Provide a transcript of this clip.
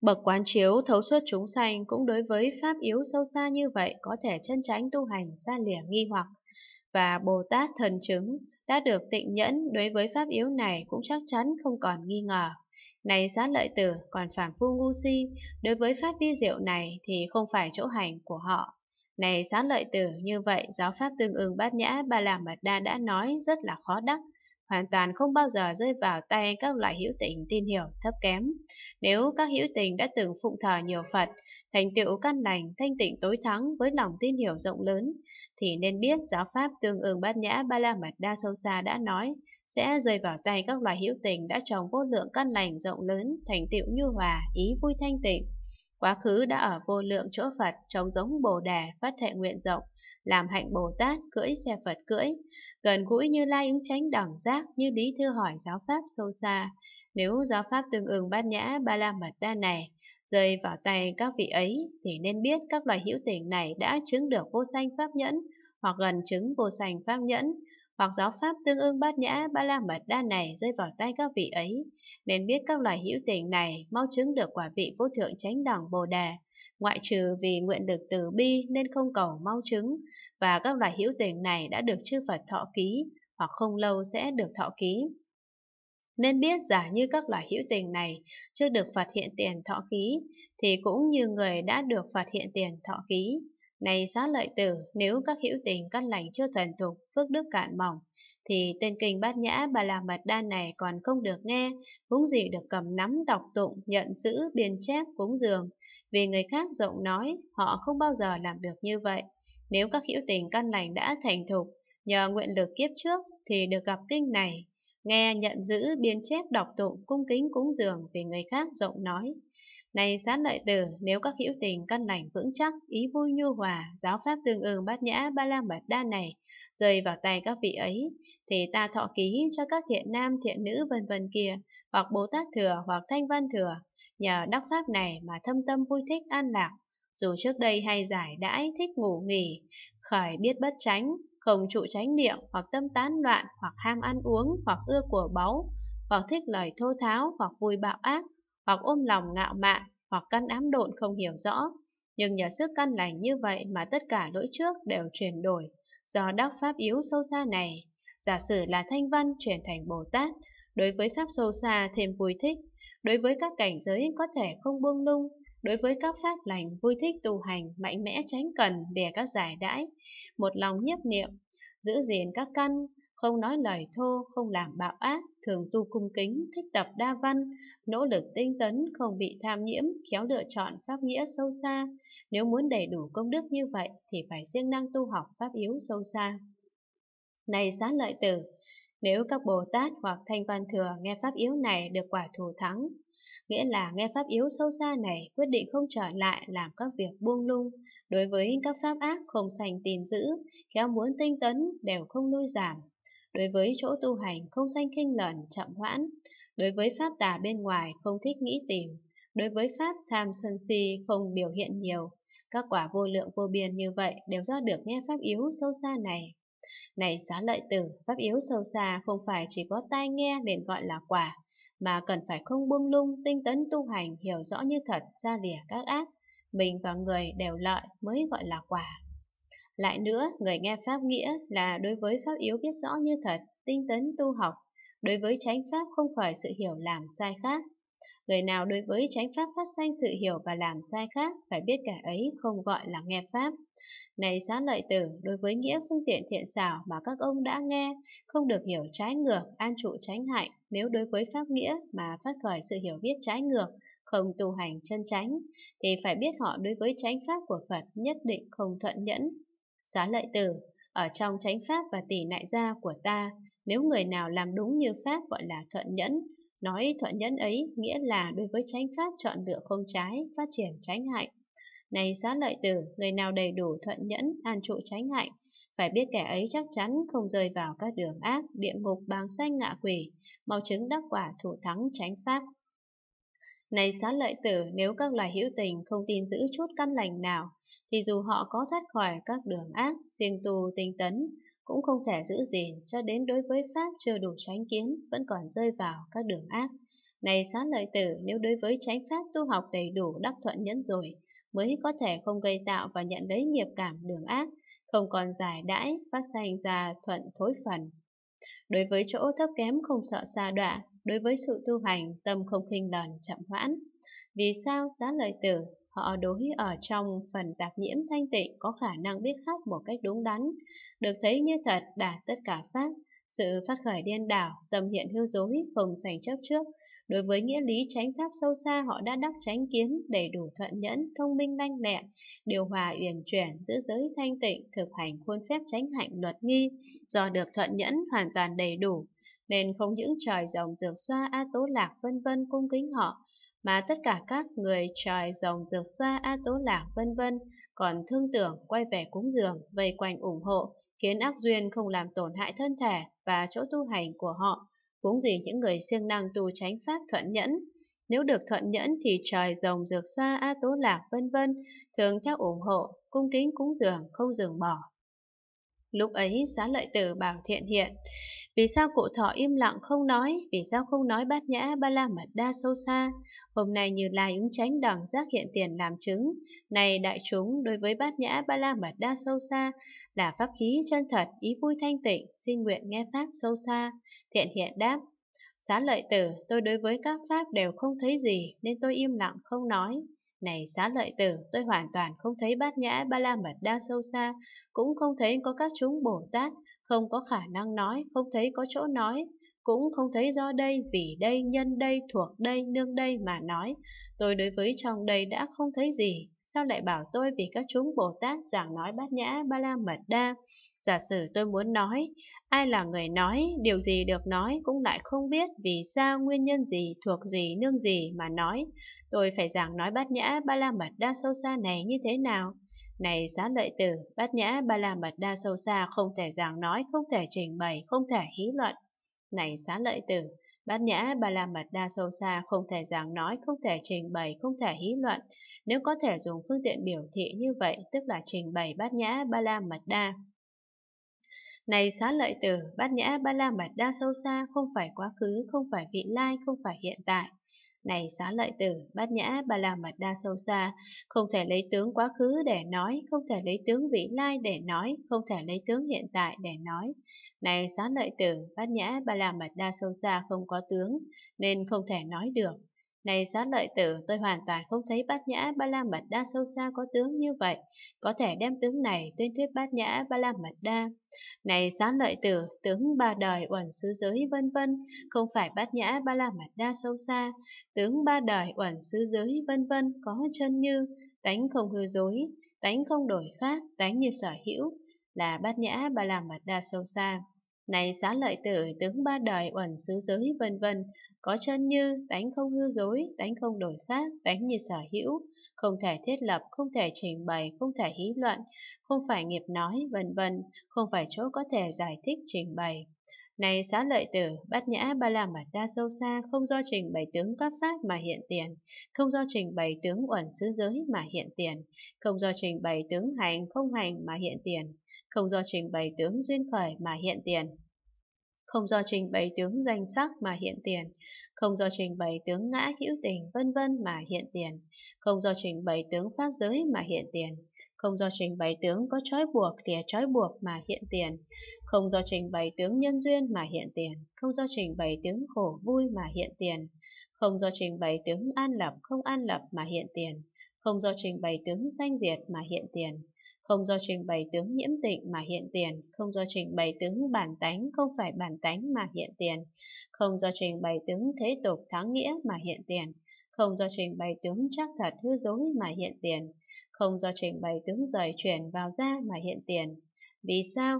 Bậc quán chiếu thấu suốt chúng sanh cũng đối với pháp yếu sâu xa như vậy có thể chân tránh tu hành ra lìa nghi hoặc. Và Bồ Tát thần chứng đã được tịnh nhẫn đối với pháp yếu này cũng chắc chắn không còn nghi ngờ. Này giá lợi tử, còn phàm phu ngu si, đối với pháp vi diệu này thì không phải chỗ hành của họ. Này giá lợi tử, như vậy giáo pháp tương ưng bát nhã Ba La Mật Đa đã nói rất là khó đắc hoàn toàn không bao giờ rơi vào tay các loại hữu tình tin hiểu thấp kém. Nếu các hữu tình đã từng phụng thờ nhiều Phật, thành tựu căn lành, thanh tịnh tối thắng với lòng tin hiểu rộng lớn, thì nên biết giáo pháp tương ứng bát nhã ba la mật đa sâu xa đã nói sẽ rơi vào tay các loại hữu tình đã trồng vô lượng căn lành rộng lớn, thành tựu như hòa, ý vui thanh tịnh. Quá khứ đã ở vô lượng chỗ Phật, trông giống Bồ đề phát thệ nguyện rộng, làm hạnh Bồ Tát, cưỡi xe Phật cưỡi. Gần gũi như lai ứng tránh đẳng giác, như lý thư hỏi giáo pháp sâu xa. Nếu giáo pháp tương ứng bát nhã ba la mật đa này, rơi vào tay các vị ấy, thì nên biết các loài hữu tình này đã chứng được vô sanh pháp nhẫn, hoặc gần chứng vô sanh pháp nhẫn, hoặc giáo pháp tương ưng bát nhã ba la mật đa này rơi vào tay các vị ấy, nên biết các loài hữu tình này mau chứng được quả vị vô thượng chánh đẳng Bồ Đề, ngoại trừ vì nguyện được từ bi nên không cầu mau chứng, và các loài hữu tình này đã được chư Phật thọ ký, hoặc không lâu sẽ được thọ ký. Nên biết giả như các loài hữu tình này chưa được Phật hiện tiền thọ ký, thì cũng như người đã được Phật hiện tiền thọ ký. Này xá lợi tử, nếu các hữu tình cắt lành chưa thuần thục, phước đức cạn mỏng, thì tên kinh bát nhã bà la mật đa này còn không được nghe, cũng gì được cầm nắm đọc tụng, nhận giữ, biên chép, cúng dường. Vì người khác rộng nói, họ không bao giờ làm được như vậy. Nếu các hữu tình căn lành đã thành thục, nhờ nguyện lực kiếp trước thì được gặp kinh này, nghe nhận giữ biên chép đọc tụng cung kính cúng dường vì người khác rộng nói này sát lợi tử, nếu các hữu tình căn lành vững chắc, ý vui nhu hòa, giáo pháp tương ưng bát nhã ba la mật đa này rơi vào tay các vị ấy, thì ta thọ ký cho các thiện nam, thiện nữ vân vân kia, hoặc Bồ Tát thừa hoặc Thanh Văn thừa, nhờ đắc pháp này mà thâm tâm vui thích an lạc, dù trước đây hay giải đãi thích ngủ nghỉ, khởi biết bất tránh, không trụ tránh niệm hoặc tâm tán loạn hoặc ham ăn uống hoặc ưa của báu, hoặc thích lời thô tháo hoặc vui bạo ác, hoặc ôm lòng ngạo mạn, hoặc căn ám độn không hiểu rõ. Nhưng nhờ sức căn lành như vậy mà tất cả lỗi trước đều chuyển đổi, do đắc pháp yếu sâu xa này. Giả sử là thanh văn chuyển thành Bồ Tát, đối với pháp sâu xa thêm vui thích, đối với các cảnh giới có thể không buông lung, đối với các pháp lành vui thích tu hành mạnh mẽ tránh cần để các giải đãi, một lòng nhiếp niệm, giữ gìn các căn, không nói lời thô, không làm bạo ác, thường tu cung kính, thích tập đa văn, nỗ lực tinh tấn, không bị tham nhiễm, khéo lựa chọn pháp nghĩa sâu xa. Nếu muốn đầy đủ công đức như vậy thì phải siêng năng tu học pháp yếu sâu xa. Này xá lợi tử, nếu các Bồ Tát hoặc Thanh Văn Thừa nghe pháp yếu này được quả thù thắng, nghĩa là nghe pháp yếu sâu xa này quyết định không trở lại làm các việc buông lung, đối với các pháp ác không sành tin giữ, khéo muốn tinh tấn đều không nuôi giảm, Đối với chỗ tu hành không sanh khinh lẩn, chậm hoãn. Đối với pháp tà bên ngoài không thích nghĩ tìm. Đối với pháp tham sân si không biểu hiện nhiều. Các quả vô lượng vô biên như vậy đều do được nghe pháp yếu sâu xa này. Này xá lợi tử, pháp yếu sâu xa không phải chỉ có tai nghe để gọi là quả, mà cần phải không buông lung, tinh tấn tu hành hiểu rõ như thật ra lìa các ác. Mình và người đều lợi mới gọi là quả. Lại nữa, người nghe pháp nghĩa là đối với pháp yếu biết rõ như thật, tinh tấn tu học, đối với chánh pháp không khỏi sự hiểu làm sai khác. Người nào đối với chánh pháp phát sanh sự hiểu và làm sai khác, phải biết cả ấy không gọi là nghe pháp. Này xá lợi tử, đối với nghĩa phương tiện thiện xảo mà các ông đã nghe, không được hiểu trái ngược, an trụ tránh hại, nếu đối với pháp nghĩa mà phát khởi sự hiểu biết trái ngược, không tu hành chân chánh, thì phải biết họ đối với chánh pháp của Phật nhất định không thuận nhẫn, Xá lợi tử, ở trong chánh pháp và tỷ nại gia của ta, nếu người nào làm đúng như pháp gọi là thuận nhẫn, nói thuận nhẫn ấy nghĩa là đối với chánh pháp chọn lựa không trái, phát triển tránh hạnh. Này xá lợi tử, người nào đầy đủ thuận nhẫn, an trụ tránh hạnh, phải biết kẻ ấy chắc chắn không rơi vào các đường ác, địa ngục, bàng sanh ngạ quỷ, mau chứng đắc quả thủ thắng chánh pháp. Này xá lợi tử, nếu các loài hữu tình không tin giữ chút căn lành nào, thì dù họ có thoát khỏi các đường ác, siêng tu tinh tấn, cũng không thể giữ gìn cho đến đối với Pháp chưa đủ tránh kiến vẫn còn rơi vào các đường ác. Này xá lợi tử, nếu đối với tránh Pháp tu học đầy đủ đắc thuận nhẫn rồi, mới có thể không gây tạo và nhận lấy nghiệp cảm đường ác, không còn giải đãi, phát sanh ra thuận thối phần. Đối với chỗ thấp kém không sợ xa đọa, đối với sự tu hành tâm không khinh đòn chậm hoãn. Vì sao giá lợi tử họ đối ở trong phần tạp nhiễm thanh tịnh có khả năng biết khác một cách đúng đắn, được thấy như thật đạt tất cả pháp, sự phát khởi điên đảo, tâm hiện hư dối, không sành chấp trước. Đối với nghĩa lý tránh tháp sâu xa họ đã đắc tránh kiến, đầy đủ thuận nhẫn, thông minh lanh lẹ, điều hòa uyển chuyển, giữ giới thanh tịnh, thực hành khuôn phép tránh hạnh luật nghi, do được thuận nhẫn hoàn toàn đầy đủ, nên không những trời rồng dược xoa A Tố Lạc vân vân cung kính họ, mà tất cả các người trời rồng dược xoa A Tố Lạc vân vân còn thương tưởng quay về cúng dường, vây quanh ủng hộ, khiến ác duyên không làm tổn hại thân thể và chỗ tu hành của họ, cũng gì những người siêng năng tu tránh pháp thuận nhẫn. Nếu được thuận nhẫn thì trời rồng dược xoa A Tố Lạc vân vân thường theo ủng hộ, cung kính cúng dường không dừng bỏ. Lúc ấy xá lợi tử bảo thiện hiện Vì sao cụ thọ im lặng không nói Vì sao không nói bát nhã ba la mật đa sâu xa Hôm nay như lai ứng tránh đòn giác hiện tiền làm chứng Này đại chúng đối với bát nhã ba la mật đa sâu xa Là pháp khí chân thật ý vui thanh tịnh Xin nguyện nghe pháp sâu xa Thiện hiện đáp Xá lợi tử tôi đối với các pháp đều không thấy gì Nên tôi im lặng không nói này xá lợi tử, tôi hoàn toàn không thấy bát nhã ba la mật đa sâu xa, cũng không thấy có các chúng Bồ Tát, không có khả năng nói, không thấy có chỗ nói, cũng không thấy do đây, vì đây, nhân đây, thuộc đây, nương đây mà nói. Tôi đối với trong đây đã không thấy gì, sao lại bảo tôi vì các chúng Bồ Tát giảng nói bát nhã ba la mật đa. Giả sử tôi muốn nói, ai là người nói, điều gì được nói cũng lại không biết vì sao nguyên nhân gì, thuộc gì, nương gì mà nói. Tôi phải giảng nói bát nhã ba la mật đa sâu xa này như thế nào. Này xá lợi tử, bát nhã ba la mật đa sâu xa không thể giảng nói, không thể trình bày, không thể hí luận. Này xá lợi tử, Bát nhã ba la mật đa sâu xa không thể giảng nói, không thể trình bày, không thể hí luận. Nếu có thể dùng phương tiện biểu thị như vậy, tức là trình bày bát nhã ba la mật đa. Này xá lợi tử, bát nhã ba la mật đa sâu xa, không phải quá khứ, không phải vị lai, không phải hiện tại. Này xá lợi tử, bát nhã ba la mật đa sâu xa, không thể lấy tướng quá khứ để nói, không thể lấy tướng vị lai để nói, không thể lấy tướng hiện tại để nói. Này xá lợi tử, bát nhã ba la mật đa sâu xa không có tướng, nên không thể nói được. Này xá lợi tử, tôi hoàn toàn không thấy bát nhã ba la mật đa sâu xa có tướng như vậy, có thể đem tướng này tuyên thuyết bát nhã ba la mật đa. Này xá lợi tử, tướng ba đời uẩn xứ giới vân vân, không phải bát nhã ba la mật đa sâu xa, tướng ba đời uẩn xứ giới vân vân có chân như, tánh không hư dối, tánh không đổi khác, tánh như sở hữu, là bát nhã ba la mật đa sâu xa. Này xá lợi tử tướng ba đời uẩn xứ giới vân vân Có chân như tánh không hư dối, tánh không đổi khác, tánh như sở hữu Không thể thiết lập, không thể trình bày, không thể hí luận Không phải nghiệp nói vân vân Không phải chỗ có thể giải thích trình bày này xá lợi tử, bát nhã ba la mật đa sâu xa, không do trình bày tướng các pháp mà hiện tiền, không do trình bày tướng uẩn xứ giới mà hiện tiền, không do trình bày tướng hành không hành mà hiện tiền, không do trình bày tướng duyên khởi mà hiện tiền không do trình bày tướng danh sắc mà hiện tiền, không do trình bày tướng ngã hữu tình vân vân mà hiện tiền, không do trình bày tướng pháp giới mà hiện tiền, không do trình bày tướng có trói buộc thì trói buộc mà hiện tiền, không do trình bày tướng nhân duyên mà hiện tiền, không do trình bày tướng khổ vui mà hiện tiền, không do trình bày tướng an lập không an lập mà hiện tiền, không do trình bày tướng sanh diệt mà hiện tiền, không do trình bày tướng nhiễm tịnh mà hiện tiền, không do trình bày tướng bản tánh không phải bản tánh mà hiện tiền, không do trình bày tướng thế tục thắng nghĩa mà hiện tiền, không do trình bày tướng chắc thật hư dối mà hiện tiền, không do trình bày tướng rời chuyển vào ra mà hiện tiền. Vì sao?